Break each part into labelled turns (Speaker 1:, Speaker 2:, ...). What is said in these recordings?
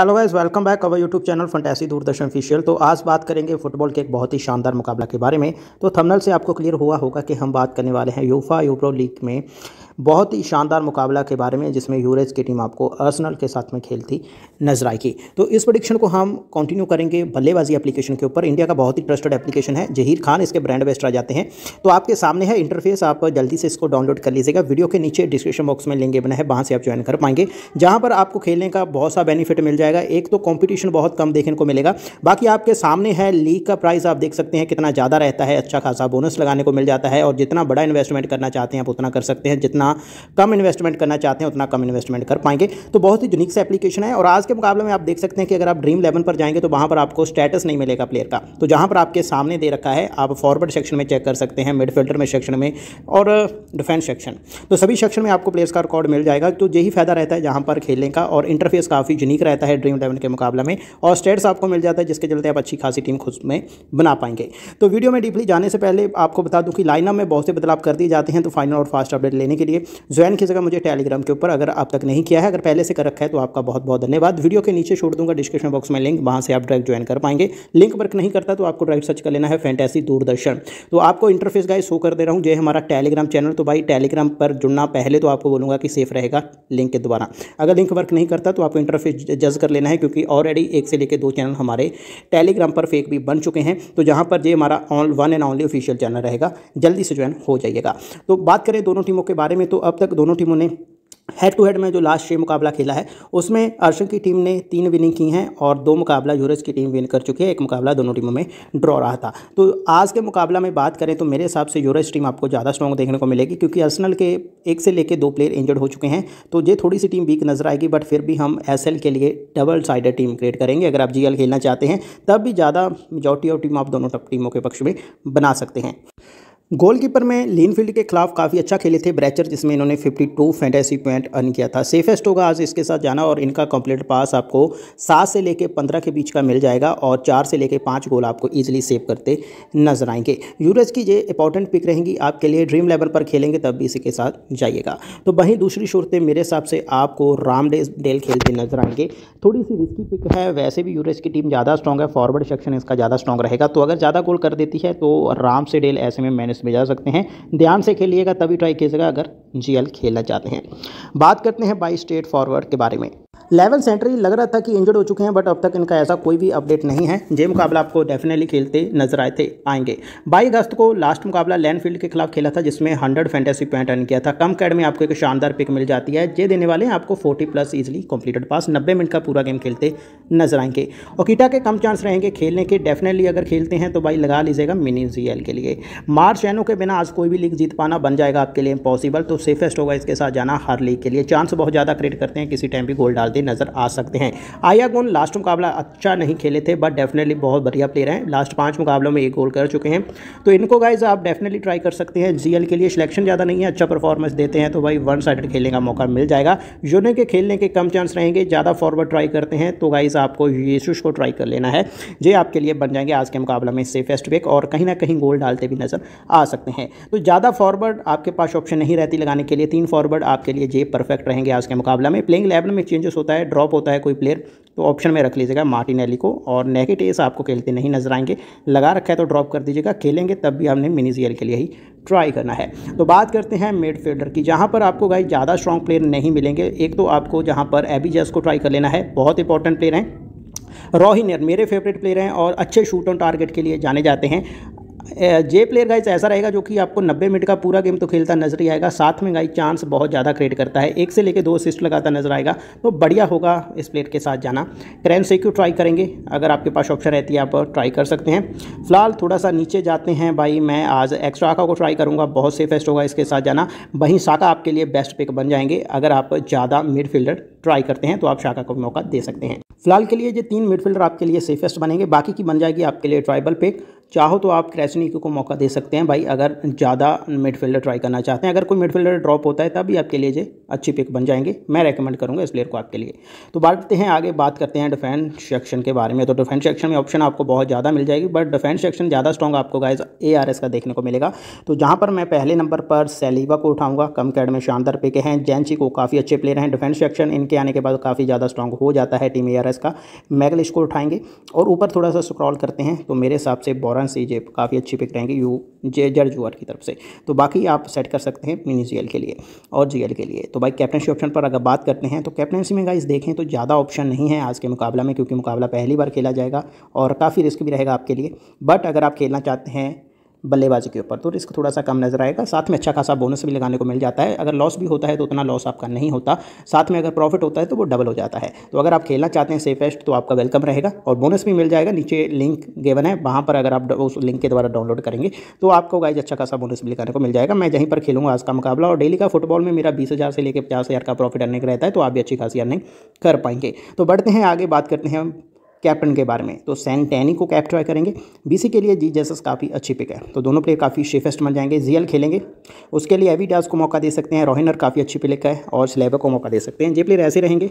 Speaker 1: hello guys welcome back our YouTube channel fantasy Doordarshan official तो आज बात करेंगे फुटबॉल के एक बहुत ही शानदार मुकाबला के बारे में तो थंबनेल से आपको क्लियर हुआ होगा कि हम बात करने वाले हैं यूफा यूप्रो लीग में बहुत ही शानदार मुकाबला के बारे में जिसमें यूरेज की टीम आपको अर्सनल के साथ में खेलती नजर आएगी तो इस प्रडिक्शन को हम कंटिन्यू करेंगे बल्लेबाजी एप्लीकेशन के ऊपर इंडिया का बहुत ही ट्रस्टेड एप्लीकेशन है जहीर खान इसके ब्रांड बेस्टर जाते हैं तो आपके सामने है इंटरफेस आप जल्दी से इसको डाउनलोड कर लीजिएगा वीडियो के नीचे डिस्क्रिप्शन बॉक्स में लिंक बना है वहाँ से आप ज्वाइन कर पाएंगे जहाँ पर आपको खेलने का बहुत सा बेनिफिट मिल जाएगा एक तो कॉम्पिटिशन बहुत कम देखने को मिलेगा बाकी आपके सामने है लीग का प्राइस आप देख सकते हैं कितना ज़्यादा रहता है अच्छा खासा बोनस लगाने को मिल जाता है और जितना बड़ा इन्वेस्टमेंट करना चाहते हैं आप उतना कर सकते हैं जितना जितना कम इन्वेस्टमेंट करना चाहते हैं उतना कम इन्वेस्टमेंट कर पाएंगे तो बहुत ही यूनिक से एप्लीकेशन है और आज के मुकाबले में आप देख सकते हैं कि अगर आप ड्रीम इलेवन पर जाएंगे तो वहाँ पर आपको स्टेटस नहीं मिलेगा प्लेयर का तो जहाँ पर आपके सामने दे रखा है आप फॉरवर्ड सेक्शन में चेक कर सकते हैं मिडफील्डर में सेक्शन में और डिफेंस सेक्शन तो सभी सेक्शन में आपको प्लेयर्स का रिकॉर्ड मिल जाएगा तो यही फायदा रहता है जहाँ पर खेलने का और इंटरफेस काफ़ी यूनिक रहता है ड्रीम इलेवन के मुकाबले में और स्टेट्स आपको मिल जाता है जिसके चलते आप अच्छी खासी टीम खुद में बना पाएंगे तो वीडियो में डीपली जाने से पहले आपको बता दूं कि लाइनअप में बहुत से बदलाव कर दिए जाते हैं तो फाइनल और फास्ट अपडेट लेने के लिए ज्वाइन की जगह मुझे टेलीग्राम के ऊपर अगर आप तक नहीं किया है अगर पहले से कर रखा है तो आपका बहुत बहुत धन्यवाद वीडियो के नीचे छोड़ दूंगा डिस्क्रिप्शन बॉक्स में लिंक वहाँ से आप डायरेक्ट ज्वाइन कर पाएंगे लिंक वर्क नहीं करता तो आपको डायरेक्ट सर्च कर लेना है फैंटेसी दूरदर्शन तो आपको इंटरफेस गाइस शो कर दे रहा हूँ जो हमारा टेलीग्राम चैनल तो भाई टेलीग्राम पर जुड़ना पहले तो आपको बोलूँगा कि सेफ रहेगा लिंक के द्वारा अगर लिंक वर्क नहीं करता तो आपको इंटरफेस जज कर लेना है क्योंकि ऑलरेडी एक से लेकर दो चैनल हमारे टेलीग्राम पर फेक भी बन चुके हैं तो जहाँ पर ये हमारा on one and only official channel रहेगा जल्दी से ज्वाइन हो जाइएगा तो बात करें दोनों टीमों के बारे में में तो अब तक दोनों टीमों ने हेड टू हेड में जो लास्ट छः मुकाबला खेला है उसमें अर्शन की टीम ने तीन विनिंग की हैं और दो मुकाबला यूरज की टीम विन कर चुकी है एक मुकाबला दोनों टीमों में ड्रॉ रहा था तो आज के मुकाबला में बात करें तो मेरे हिसाब से यूरज टीम आपको ज़्यादा स्ट्रॉन्ग देखने को मिलेगी क्योंकि अर्सनल के एक से लेकर दो प्लेयर इंजर्ड हो चुके हैं तो ये थोड़ी सी टीम वीक नजर आएगी बट फिर भी हम एस के लिए डबल साइडर टीम क्रिएट करेंगे अगर आप जी खेलना चाहते हैं तब भी ज़्यादा मेजोरिटी ऑफ टीम आप दोनों टीमों के पक्ष में बना सकते हैं गोलकीपर में लीनफील्ड के खिलाफ काफ़ी अच्छा खेले थे ब्रैचर जिसमें इन्होंने 52 फैंटेसी पॉइंट अर्न किया था सेफेस्ट होगा आज इसके साथ जाना और इनका कंप्लीट पास आपको सात से लेकर पंद्रह के बीच का मिल जाएगा और चार से लेकर पाँच गोल आपको ईजिली सेव करते नजर आएंगे यूरज की ये इंपॉर्टेंट पिक रहेंगी आपके लिए ड्रीम लेवल पर खेलेंगे तब भी इसी के साथ जाइएगा तो वहीं दूसरी शुरतें मेरे हिसाब से आपको राम डे डेल खेलते नजर आएंगे थोड़ी सी रिस्की पिक है वैसे भी यूरज की टीम ज़्यादा स्ट्रॉग है फॉरवर्ड सेक्शन इसका ज़्यादा स्ट्रॉग रहेगा तो अगर ज़्यादा गोल कर देती है तो राम से डेल ऐसे में मैनेज कमेंट्स में जा सकते हैं ध्यान से खेलिएगा तभी ट्राई कीजिएगा अगर जीएल खेला चाहते हैं बात करते हैं बाई स्टेट फॉरवर्ड के बारे में लेवन सेंटरी लग रहा था कि इंजर्ड हो चुके हैं बट अब तक इनका ऐसा कोई भी अपडेट नहीं है जे मुकाबला आपको डेफिनेटली खेलते नजर आए थे आएंगे बाई अगस्त को लास्ट मुकाबला लैंडफील्ड के खिलाफ खेला था जिसमें हंड्रेड फेंटेसी पॉइंट अर्न किया था कम कैड में आपको एक शानदार पिक मिल जाती है जे देने वाले आपको फोर्टी प्लस ईजिली कंप्लीटेड पास नब्बे मिनट का पूरा गेम खेलते नजर आएंगे ओकीटा के कम चांस रहेंगे खेलने के डेफिनेटली अगर खेलते हैं तो भाई लगा लीजिएगा मिनी जी के लिए मार्च एनो के बिना आज कोई भी लीग जीत पाना बन जाएगा आपके लिए इम्पॉसिबल तो सेफेस्ट होगा इसके साथ जाना हर लीग के लिए चांस बहुत ज़्यादा क्रिएट करते हैं किसी टाइम भी गोल डालते करते नज़र आ सकते हैं आया गोन लास्ट मुकाबला अच्छा नहीं खेले थे बट डेफिनेटली बहुत बढ़िया प्लेयर हैं लास्ट पाँच मुकाबलों में एक गोल कर चुके हैं तो इनको गाइज आप डेफिनेटली ट्राई कर सकते हैं जीएल के लिए सिलेक्शन ज़्यादा नहीं है अच्छा परफॉर्मेंस देते हैं तो भाई वन साइड खेलने का मौका मिल जाएगा यूनियन के खेलने के कम चांस रहेंगे ज़्यादा फॉरवर्ड ट्राई करते हैं तो गाइज आपको येसुस को ट्राई कर लेना है जे आपके लिए बन जाएंगे आज के मुकाबला में सेफेस्ट वेक और कहीं ना कहीं गोल डालते भी नज़र आ सकते हैं तो ज़्यादा फॉरवर्ड आपके पास ऑप्शन नहीं रहती लगाने के लिए तीन फॉरवर्ड आपके लिए जे परफेक्ट रहेंगे आज के मुकाबला में प्लेइंग लेवल में चेंजेस होते होता है ड्रॉप होता है कोई प्लेयर तो ऑप्शन में रख लीजिएगा मार्टिनेली को और नेगेट एस आपको खेलते नहीं नजर आएंगे लगा रखा है तो ड्रॉप कर दीजिएगा खेलेंगे तब भी हमने मिनीजियल के लिए ही ट्राई करना है तो बात करते हैं मिडफील्डर की जहाँ पर आपको गाई ज़्यादा स्ट्रॉन्ग प्लेयर नहीं मिलेंगे एक तो आपको जहाँ पर एबीजेस को ट्राई कर लेना है बहुत इंपॉर्टेंट प्लेयर हैं रोहिनियर मेरे फेवरेट प्लेयर हैं और अच्छे शूट ऑन टारगेट के लिए जाने जाते हैं जे प्लेयर गाइस ऐसा रहेगा जो कि आपको 90 मिनट का पूरा गेम तो खेलता नजर ही आएगा साथ में गाइस चांस बहुत ज़्यादा क्रिएट करता है एक से लेकर दो असिस्ट लगाता नजर आएगा तो बढ़िया होगा इस प्लेयर के साथ जाना क्रैन से क्यों ट्राई करेंगे अगर आपके पास ऑप्शन रहती है आप ट्राई कर सकते हैं फिलहाल थोड़ा सा नीचे जाते हैं भाई मैं आज एक्स्ट्रा आका को ट्राई करूँगा बहुत सेफेस्ट होगा इसके साथ जाना वहीं शाखा आपके लिए बेस्ट पिक बन जाएंगे अगर आप ज़्यादा मिडफील्डर ट्राई करते हैं तो आप शाखा को मौका दे सकते हैं फिलहाल के लिए ये तीन मिडफील्डर आपके लिए सेफेस्ट बनेंगे बाकी की बन जाएगी आपके लिए ट्राइबल पिक चाहो तो आप क्रैसनिक को मौका दे सकते हैं भाई अगर ज़्यादा मिडफील्डर ट्राई करना चाहते हैं अगर कोई मिडफील्डर ड्रॉप होता है तभी आपके लिए अच्छी पिक बन जाएंगे मैं रेकमेंड करूँगा इस प्लेयर को आपके लिए तो बांटते हैं आगे बात करते हैं डिफेंस सेक्शन के बारे में तो डिफेंस सेक्शन में ऑप्शन आपको बहुत ज़्यादा मिल जाएगी बट डिफेंस सेक्शन ज़्यादा स्ट्रॉग आपको गाइज ए का देखने को मिलेगा तो जहाँ पर मैं पहले नंबर पर सेलीवा को उठाऊँगा कम कैड में शानदार पिक हैं जैनसी को काफ़ी अच्छे प्लेयर हैं डिफेंस सेक्शन इनके आने के बाद काफ़ी ज़्यादा स्ट्रॉग हो जाता है टीम ए का मैगलिश को उठाएंगे और ऊपर थोड़ा सा स्क्रॉल करते हैं तो मेरे हिसाब से बॉर कारण ये काफ़ी अच्छी पिक रहेंगे यू जे जर्जुआर की तरफ से तो बाकी आप सेट कर सकते हैं मिनी जी के लिए और जी के लिए तो भाई कैप्टनशी ऑप्शन पर अगर बात करते हैं तो कैप्टनसी में गाइस देखें तो ज़्यादा ऑप्शन नहीं है आज के मुकाबला में क्योंकि मुकाबला पहली बार खेला जाएगा और काफ़ी रिस्क भी रहेगा आपके लिए बट अगर आप खेलना चाहते हैं बल्लेबाजी के ऊपर तो रिस्क थोड़ा सा कम नजर आएगा साथ में अच्छा खासा बोनस भी लगाने को मिल जाता है अगर लॉस भी होता है तो उतना लॉस आपका नहीं होता साथ में अगर प्रॉफिट होता है तो वो डबल हो जाता है तो अगर आप खेलना चाहते हैं सेफेस्ट तो आपका वेलकम रहेगा और बोनस भी मिल जाएगा नीचे लिंक गेवन है वहाँ पर अगर आप उस लिंक के द्वारा डाउनलोड करेंगे तो आपको गाइज अच्छा खासा बोनस भी लगाने को मिल जाएगा मैं यहीं पर खेलूँगा आज का मुकाबला और डेली का फुटबॉल में मेरा बीस से लेकर पचास का प्रॉफिट अर्निंग रहता है तो आप भी अच्छी खासी अर्निंग कर पाएंगे तो बढ़ते हैं आगे बात करते हैं कैप्टन के बारे में तो सैन टैनी को कैप ट्राई करेंगे बीसी के लिए जी जेसस काफ़ी अच्छी पिक है तो दोनों प्लेयर काफ़ी शेफेस्ट मन जाएंगे जीएल खेलेंगे उसके लिए एवी डाज को मौका दे सकते हैं रोहिनर काफ़ी अच्छी पिक है और स्लेबर को मौका दे सकते हैं जे प्लेयर ऐसे रहेंगे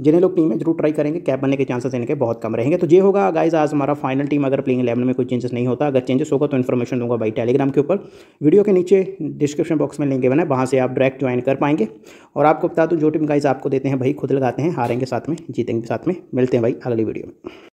Speaker 1: जिन्हें लोग टीम में जरूर ट्राई करेंगे कैप बनने के चांसेस इनके बहुत कम रहेंगे तो ये होगा गाइज आज हमारा फाइनल टीम अगर प्लेइंग इलेवन में कोई चेंजेस नहीं होता अगर चेंजेस होगा तो इन्फॉर्मेशन दूंगा भाई टेलीग्राम के ऊपर वीडियो के नीचे डिस्क्रिप्शन बॉक्स में लिंक बना वहाँ से आप डायरेक्ट ज्वाइन कर पाएंगे और आपको बता दूँ जो टीम गाइज आपको देते हैं भाई खुद लगाते हैं हारेंगे साथ में जीतेंगे साथ में मिलते हैं भाई अगली वीडियो में